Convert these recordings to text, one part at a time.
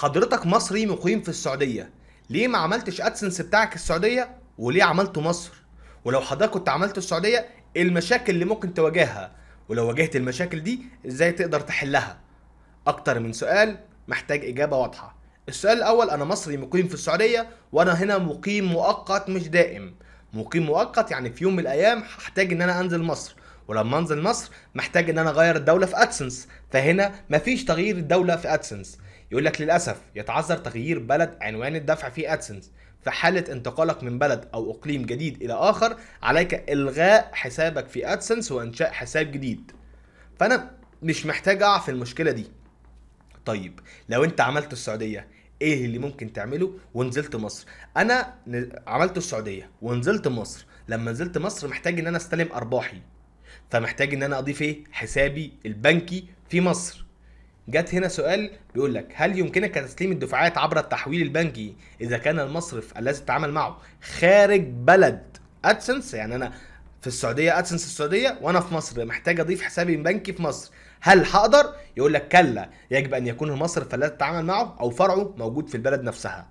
حضرتك مصري مقيم في السعوديه ليه ما عملتش ادسنس بتاعك السعوديه وليه عملته مصر ولو حضرتك كنت عملت السعوديه إيه المشاكل اللي ممكن تواجهها ولو واجهت المشاكل دي ازاي تقدر تحلها اكتر من سؤال محتاج اجابه واضحه السؤال الاول انا مصري مقيم في السعوديه وانا هنا مقيم مؤقت مش دائم مقيم مؤقت يعني في يوم من الايام هحتاج ان انا انزل مصر ولما انزل مصر محتاج ان انا اغير الدوله في ادسنس فهنا مفيش تغيير الدوله في ادسنس يقول لك للاسف يتعذر تغيير بلد عنوان الدفع في ادسنس في حالة انتقالك من بلد أو إقليم جديد إلى آخر عليك إلغاء حسابك في أدسنس وإنشاء حساب جديد فأنا مش محتاج أقع في المشكلة دي طيب لو أنت عملت السعودية ايه اللي ممكن تعمله ونزلت مصر انا عملت السعوديه ونزلت مصر لما نزلت مصر محتاج ان انا استلم ارباحي فمحتاج ان انا اضيف ايه حسابي البنكي في مصر جت هنا سؤال بيقول لك هل يمكنك تسليم الدفعات عبر التحويل البنكي اذا كان المصرف الذي تتعامل معه خارج بلد ادسنس يعني انا في السعوديه ادسنس السعوديه وانا في مصر محتاج اضيف حسابي بنكي في مصر هل هقدر يقول لك كلا يجب ان يكون المصرف الذي تتعامل معه او فرعه موجود في البلد نفسها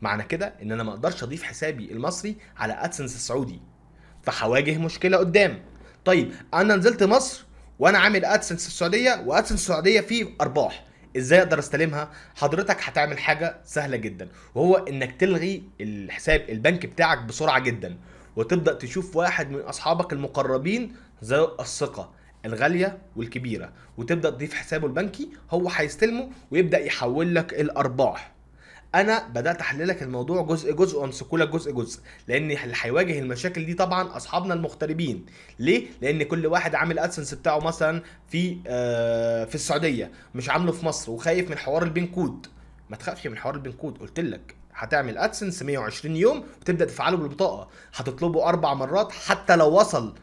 معنى كده ان انا ما اقدرش اضيف حسابي المصري على ادسنس السعودي فهواجه مشكله قدام طيب انا نزلت مصر وانا عامل ادسنس السعوديه وادسنس السعوديه فيه ارباح ازاي اقدر استلمها حضرتك هتعمل حاجه سهله جدا وهو انك تلغي الحساب البنك بتاعك بسرعه جدا وتبدا تشوف واحد من اصحابك المقربين ذو الثقه الغاليه والكبيره وتبدا تضيف حسابه البنكي هو هيستلمه ويبدا يحول لك الارباح انا بدات احللك الموضوع جزء جزء وامسكه لك جزء جزء لان اللي هيواجه المشاكل دي طبعا اصحابنا المغتربين ليه لان كل واحد عامل ادسنس بتاعه مثلا في آه في السعوديه مش عامله في مصر وخايف من حوار البين كود ما تخافش من حوار البين كود قلت لك هتعمل ادسنس 120 يوم وتبدا تفعله بالبطاقه هتطلبه اربع مرات حتى لو وصل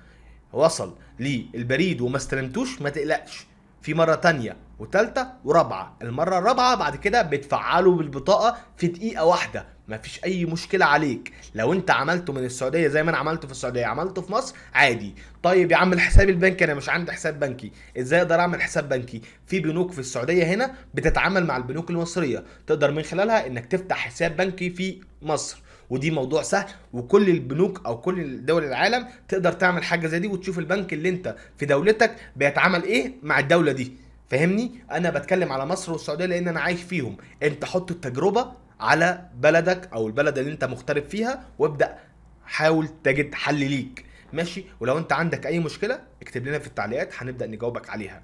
وصل للبريد وما استلمتوش ما تقلقش في مره تانية وثالثه ورابعه المره الرابعه بعد كده بتفعله بالبطاقه في دقيقه واحده مفيش اي مشكله عليك لو انت عملته من السعوديه زي ما انا عملته في السعوديه عملته في مصر عادي طيب يا عم الحساب البنكي انا مش عندي حساب بنكي ازاي اقدر اعمل حساب بنكي في بنوك في السعوديه هنا بتتعامل مع البنوك المصريه تقدر من خلالها انك تفتح حساب بنكي في مصر ودي موضوع سهل وكل البنوك او كل دول العالم تقدر تعمل حاجه زي دي وتشوف البنك اللي انت في دولتك بيتعامل ايه مع الدوله دي فاهمني انا بتكلم على مصر والسعوديه لان انا عايش فيهم انت حط التجربه على بلدك او البلد اللي انت مغترب فيها وابدا حاول تجد حل ليك ماشي ولو انت عندك اي مشكله اكتب لنا في التعليقات هنبدا نجاوبك عليها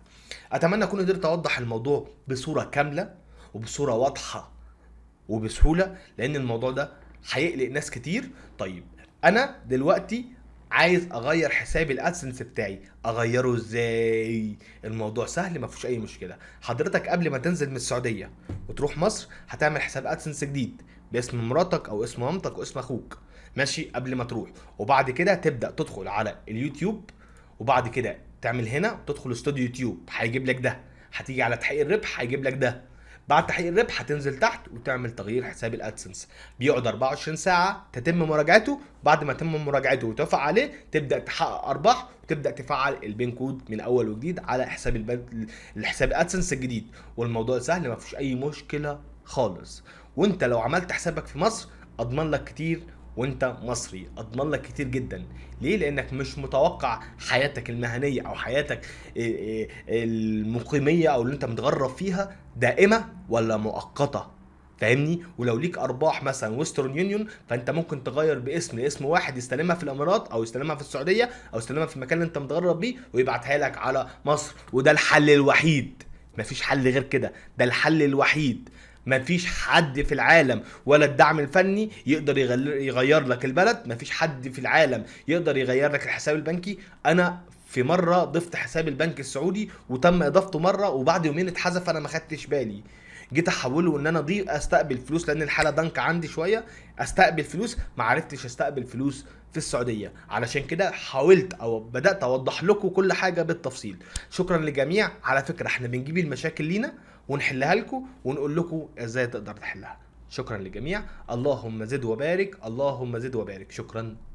اتمنى اكون قدرت اوضح الموضوع بصوره كامله وبصوره واضحه وبسهوله لان الموضوع ده هيقلق ناس كتير طيب انا دلوقتي عايز اغير حساب الادسنس بتاعي اغيره ازاي الموضوع سهل ما فيش اي مشكله حضرتك قبل ما تنزل من السعوديه وتروح مصر هتعمل حساب ادسنس جديد باسم مراتك او اسم مامتك واسم اخوك ماشي قبل ما تروح وبعد كده تبدا تدخل على اليوتيوب وبعد كده تعمل هنا تدخل استوديو يوتيوب هيجيب لك ده هتيجي على تحقيق الربح هيجيب لك ده بعد تحقيق الربح هتنزل تحت وتعمل تغيير حساب الادسنس بيقعد 24 ساعه تتم مراجعته بعد ما تتم مراجعته وتوافق عليه تبدا تحقق ارباح وتبدا تفعل البين كود من اول وجديد على حساب البنك الحساب الادسنس الجديد والموضوع سهل ما فيش اي مشكله خالص وانت لو عملت حسابك في مصر اضمن لك كتير وانت مصري اضمن لك كتير جدا ليه لانك مش متوقع حياتك المهنيه او حياتك المقيميه او اللي انت متغرب فيها دائمه ولا مؤقته فاهمني ولو ليك ارباح مثلا ويسترن يونيون فانت ممكن تغير باسم لاسم واحد يستلمها في الامارات او يستلمها في السعوديه او يستلمها في المكان اللي انت متغرب بيه ويبعتها لك على مصر وده الحل الوحيد مفيش حل غير كده ده الحل الوحيد مفيش حد في العالم ولا الدعم الفني يقدر يغير لك البلد مفيش حد في العالم يقدر يغير لك الحساب البنكي انا في مره ضفت حساب البنك السعودي وتم اضافته مره وبعد يومين اتحذف انا ما خدتش بالي جيت احوله ان انا ضيق استقبل فلوس لان الحاله دنك عندي شويه استقبل فلوس ما عرفتش استقبل فلوس في السعوديه علشان كده حاولت او بدات اوضح لكم كل حاجه بالتفصيل شكرا للجميع على فكره احنا بنجيب المشاكل لينا ونحلها لكم ونقول لكم ازاي تقدر تحلها شكرا للجميع اللهم زد وبارك اللهم زد وبارك شكرا